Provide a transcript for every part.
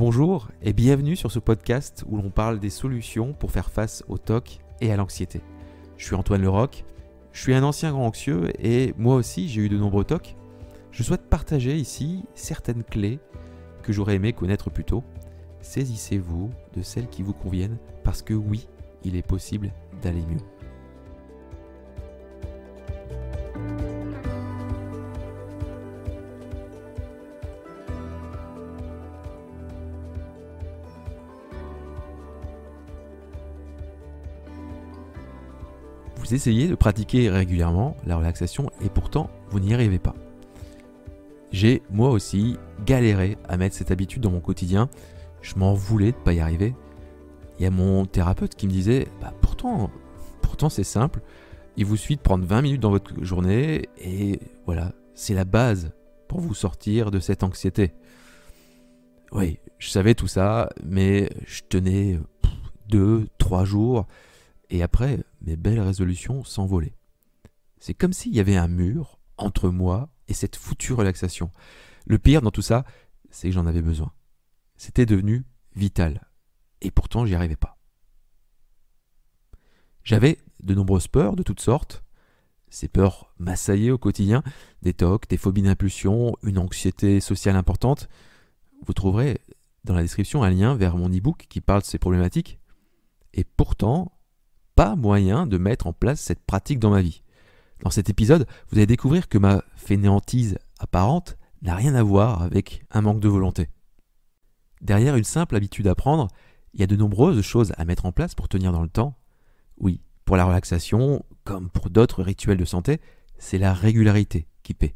Bonjour et bienvenue sur ce podcast où l'on parle des solutions pour faire face au TOC et à l'anxiété. Je suis Antoine Leroc, je suis un ancien grand anxieux et moi aussi j'ai eu de nombreux tocs. Je souhaite partager ici certaines clés que j'aurais aimé connaître plus tôt. Saisissez-vous de celles qui vous conviennent parce que oui, il est possible d'aller mieux. essayez de pratiquer régulièrement la relaxation et pourtant vous n'y arrivez pas. J'ai moi aussi galéré à mettre cette habitude dans mon quotidien. Je m'en voulais de pas y arriver. Il y a mon thérapeute qui me disait bah pourtant, pourtant c'est simple. Il vous suffit de prendre 20 minutes dans votre journée et voilà, c'est la base pour vous sortir de cette anxiété. Oui, je savais tout ça, mais je tenais 2, 3 jours et après, mes belles résolutions s'envolaient. C'est comme s'il y avait un mur entre moi et cette foutue relaxation. Le pire dans tout ça, c'est que j'en avais besoin. C'était devenu vital. Et pourtant, j'y arrivais pas. J'avais de nombreuses peurs de toutes sortes. Ces peurs m'assaillaient au quotidien, des tocs, des phobies d'impulsion, une anxiété sociale importante. Vous trouverez dans la description un lien vers mon e-book qui parle de ces problématiques. Et pourtant, moyen de mettre en place cette pratique dans ma vie. Dans cet épisode, vous allez découvrir que ma fainéantise apparente n'a rien à voir avec un manque de volonté. Derrière une simple habitude à prendre, il y a de nombreuses choses à mettre en place pour tenir dans le temps. Oui, pour la relaxation, comme pour d'autres rituels de santé, c'est la régularité qui paie.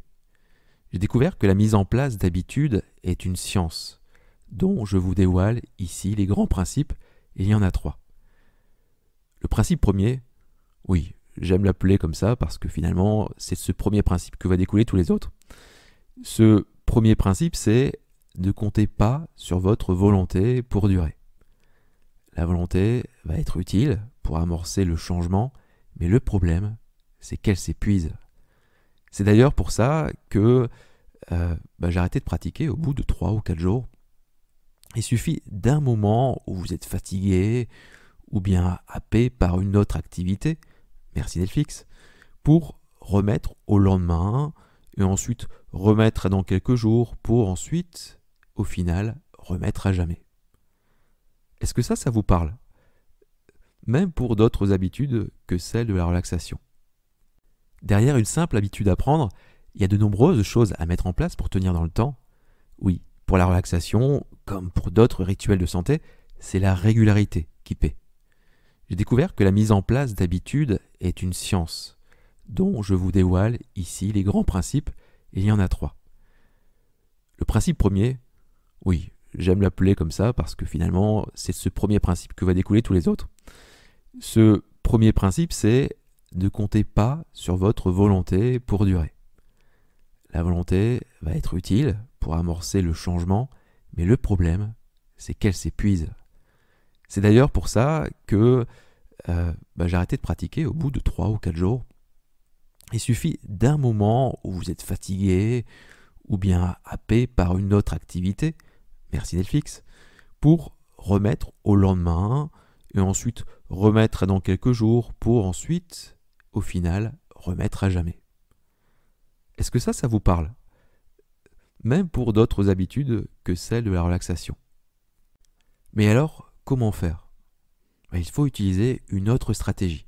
J'ai découvert que la mise en place d'habitudes est une science, dont je vous dévoile ici les grands principes, et il y en a trois principe premier, oui, j'aime l'appeler comme ça parce que finalement, c'est ce premier principe que va découler tous les autres. Ce premier principe, c'est ne comptez pas sur votre volonté pour durer. La volonté va être utile pour amorcer le changement, mais le problème, c'est qu'elle s'épuise. C'est d'ailleurs pour ça que euh, bah, j'ai arrêté de pratiquer au bout de 3 ou 4 jours. Il suffit d'un moment où vous êtes fatigué, ou bien paix par une autre activité, merci Netflix, pour remettre au lendemain et ensuite remettre dans quelques jours pour ensuite, au final, remettre à jamais. Est-ce que ça, ça vous parle Même pour d'autres habitudes que celle de la relaxation. Derrière une simple habitude à prendre, il y a de nombreuses choses à mettre en place pour tenir dans le temps. Oui, pour la relaxation, comme pour d'autres rituels de santé, c'est la régularité qui paie j'ai découvert que la mise en place d'habitudes est une science, dont je vous dévoile ici les grands principes, il y en a trois. Le principe premier, oui, j'aime l'appeler comme ça parce que finalement c'est ce premier principe que va découler tous les autres. Ce premier principe, c'est ne comptez pas sur votre volonté pour durer. La volonté va être utile pour amorcer le changement, mais le problème, c'est qu'elle s'épuise c'est d'ailleurs pour ça que euh, bah, j'ai arrêté de pratiquer au bout de 3 ou 4 jours. Il suffit d'un moment où vous êtes fatigué ou bien happé par une autre activité, merci Netflix, pour remettre au lendemain et ensuite remettre dans quelques jours pour ensuite, au final, remettre à jamais. Est-ce que ça, ça vous parle Même pour d'autres habitudes que celles de la relaxation. Mais alors, comment faire Il faut utiliser une autre stratégie.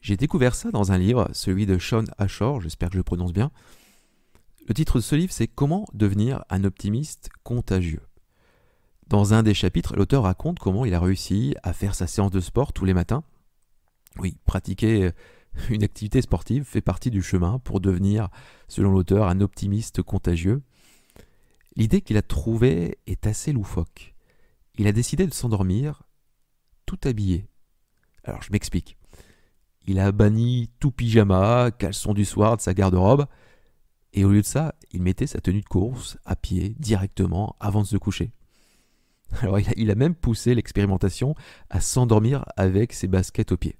J'ai découvert ça dans un livre, celui de Sean Ashore, j'espère que je le prononce bien. Le titre de ce livre, c'est Comment devenir un optimiste contagieux. Dans un des chapitres, l'auteur raconte comment il a réussi à faire sa séance de sport tous les matins. Oui, pratiquer une activité sportive fait partie du chemin pour devenir, selon l'auteur, un optimiste contagieux. L'idée qu'il a trouvée est assez loufoque il a décidé de s'endormir tout habillé. Alors je m'explique. Il a banni tout pyjama, caleçon du soir de sa garde-robe, et au lieu de ça, il mettait sa tenue de course à pied directement avant de se coucher. Alors il a, il a même poussé l'expérimentation à s'endormir avec ses baskets aux pieds.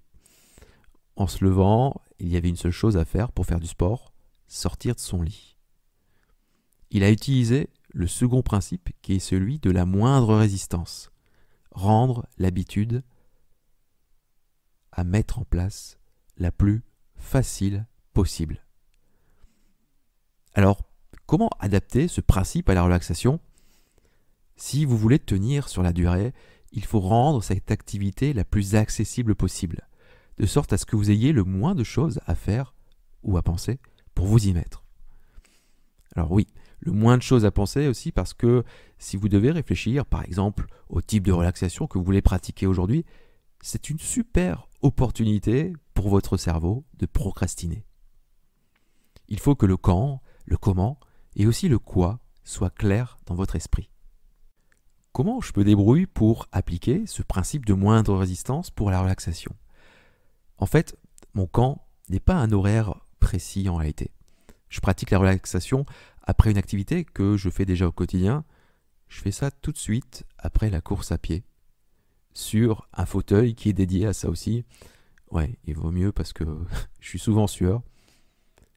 En se levant, il y avait une seule chose à faire pour faire du sport, sortir de son lit. Il a utilisé le second principe qui est celui de la moindre résistance. Rendre l'habitude à mettre en place la plus facile possible. Alors, comment adapter ce principe à la relaxation Si vous voulez tenir sur la durée, il faut rendre cette activité la plus accessible possible, de sorte à ce que vous ayez le moins de choses à faire ou à penser pour vous y mettre. Alors oui, le moins de choses à penser aussi parce que si vous devez réfléchir par exemple au type de relaxation que vous voulez pratiquer aujourd'hui, c'est une super opportunité pour votre cerveau de procrastiner. Il faut que le quand, le comment et aussi le quoi soient clairs dans votre esprit. Comment je me débrouiller pour appliquer ce principe de moindre résistance pour la relaxation En fait, mon quand n'est pas un horaire précis en réalité. Je pratique la relaxation après une activité que je fais déjà au quotidien, je fais ça tout de suite après la course à pied, sur un fauteuil qui est dédié à ça aussi. Ouais, il vaut mieux parce que je suis souvent sueur.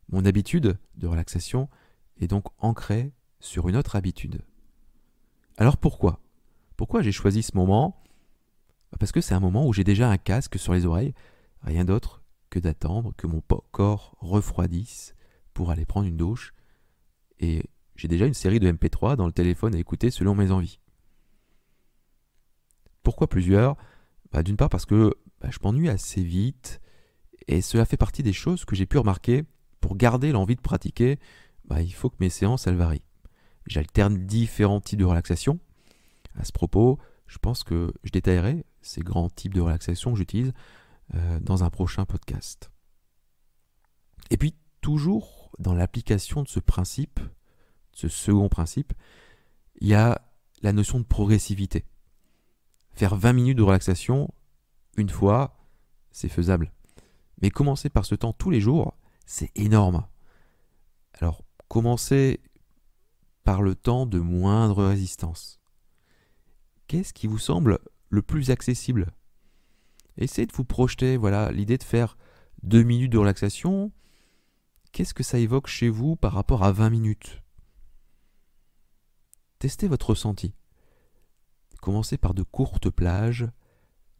Mon habitude de relaxation est donc ancrée sur une autre habitude. Alors pourquoi Pourquoi j'ai choisi ce moment Parce que c'est un moment où j'ai déjà un casque sur les oreilles, rien d'autre que d'attendre que mon corps refroidisse pour aller prendre une douche et j'ai déjà une série de MP3 dans le téléphone à écouter selon mes envies. Pourquoi plusieurs bah, D'une part parce que bah, je m'ennuie assez vite et cela fait partie des choses que j'ai pu remarquer. Pour garder l'envie de pratiquer, bah, il faut que mes séances elles varient. J'alterne différents types de relaxation. À ce propos, je pense que je détaillerai ces grands types de relaxation que j'utilise euh, dans un prochain podcast. Et puis toujours dans l'application de ce principe, ce second principe, il y a la notion de progressivité. Faire 20 minutes de relaxation une fois, c'est faisable. Mais commencer par ce temps tous les jours, c'est énorme. Alors, commencez par le temps de moindre résistance. Qu'est-ce qui vous semble le plus accessible Essayez de vous projeter, voilà, l'idée de faire 2 minutes de relaxation, qu'est-ce que ça évoque chez vous par rapport à 20 minutes Testez votre ressenti. Commencez par de courtes plages,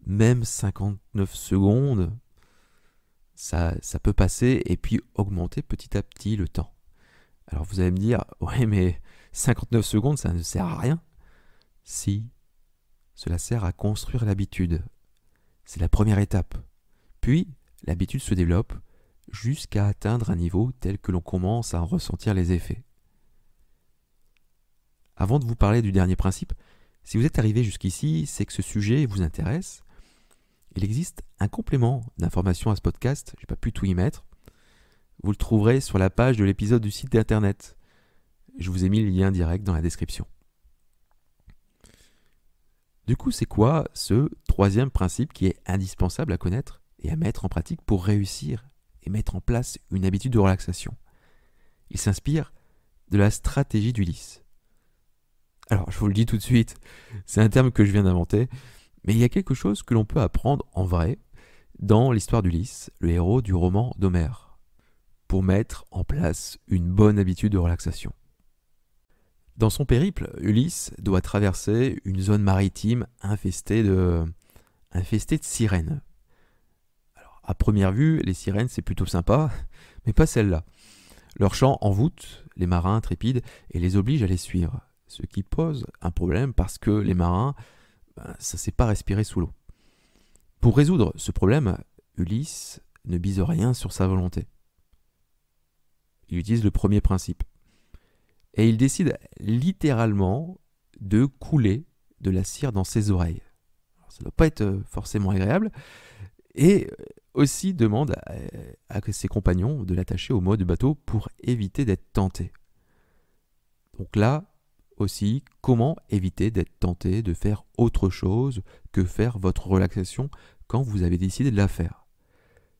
même 59 secondes, ça, ça peut passer, et puis augmenter petit à petit le temps. Alors vous allez me dire, ouais mais 59 secondes, ça ne sert à rien. Si, cela sert à construire l'habitude. C'est la première étape. Puis, l'habitude se développe, jusqu'à atteindre un niveau tel que l'on commence à en ressentir les effets. Avant de vous parler du dernier principe, si vous êtes arrivé jusqu'ici, c'est que ce sujet vous intéresse. Il existe un complément d'information à ce podcast, je n'ai pas pu tout y mettre. Vous le trouverez sur la page de l'épisode du site d'Internet. Je vous ai mis le lien direct dans la description. Du coup, c'est quoi ce troisième principe qui est indispensable à connaître et à mettre en pratique pour réussir mettre en place une habitude de relaxation. Il s'inspire de la stratégie d'Ulysse. Alors, je vous le dis tout de suite, c'est un terme que je viens d'inventer, mais il y a quelque chose que l'on peut apprendre en vrai dans l'histoire d'Ulysse, le héros du roman d'Homère, pour mettre en place une bonne habitude de relaxation. Dans son périple, Ulysse doit traverser une zone maritime infestée de, infestée de sirènes. À première vue, les sirènes, c'est plutôt sympa, mais pas celle-là. Leur chant envoûte les marins intrépides et les oblige à les suivre, ce qui pose un problème parce que les marins, ben, ça ne sait pas respirer sous l'eau. Pour résoudre ce problème, Ulysse ne bise rien sur sa volonté. Il utilise le premier principe. Et il décide littéralement de couler de la cire dans ses oreilles. ça ne doit pas être euh, forcément agréable. Et euh, aussi demande à, ses compagnons de l'attacher au mode du bateau pour éviter d'être tenté. Donc là aussi, comment éviter d'être tenté de faire autre chose que faire votre relaxation quand vous avez décidé de la faire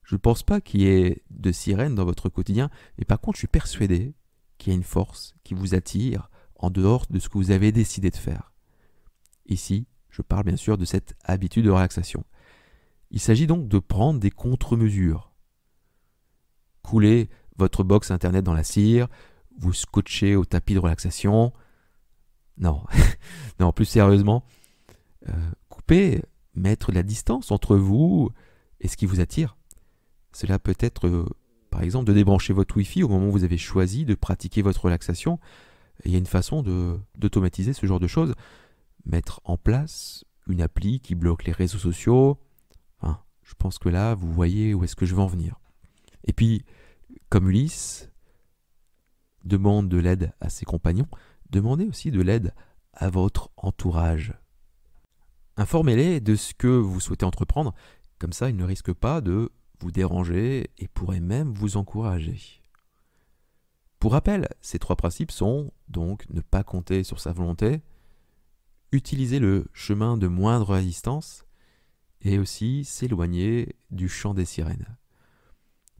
je ne pense pas qu'il y ait de sirène dans votre quotidien, mais par contre, je suis persuadé qu'il y a une force qui vous attire en dehors de ce que vous avez décidé de faire. Ici, je parle bien sûr de cette habitude de relaxation. Il s'agit donc de prendre des contre-mesures. Couler votre box internet dans la cire, vous scotchez au tapis de relaxation. Non, non, plus sérieusement, euh, couper, mettre la distance entre vous et ce qui vous attire. Cela peut être, euh, par exemple, de débrancher votre Wi-Fi au moment où vous avez choisi de pratiquer votre relaxation. il y a une façon d'automatiser ce genre de choses. Mettre en place une appli qui bloque les réseaux sociaux, je pense que là, vous voyez où est-ce que je veux en venir. Et puis, comme Ulysse demande de l'aide à ses compagnons, demandez aussi de l'aide à votre entourage. Informez-les de ce que vous souhaitez entreprendre, comme ça ils ne risquent pas de vous déranger et pourraient même vous encourager. Pour rappel, ces trois principes sont donc ne pas compter sur sa volonté, utiliser le chemin de moindre résistance et aussi s'éloigner du chant des sirènes.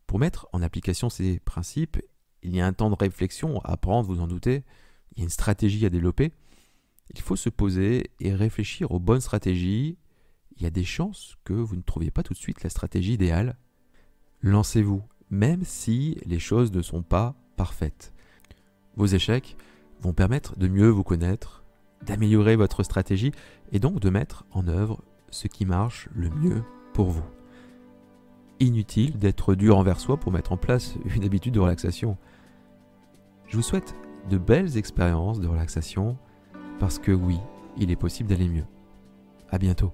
Pour mettre en application ces principes, il y a un temps de réflexion à prendre, vous en doutez, il y a une stratégie à développer. Il faut se poser et réfléchir aux bonnes stratégies. Il y a des chances que vous ne trouviez pas tout de suite la stratégie idéale. Lancez-vous, même si les choses ne sont pas parfaites. Vos échecs vont permettre de mieux vous connaître, d'améliorer votre stratégie et donc de mettre en œuvre ce qui marche le mieux pour vous. Inutile d'être dur envers soi pour mettre en place une habitude de relaxation. Je vous souhaite de belles expériences de relaxation parce que oui, il est possible d'aller mieux. À bientôt.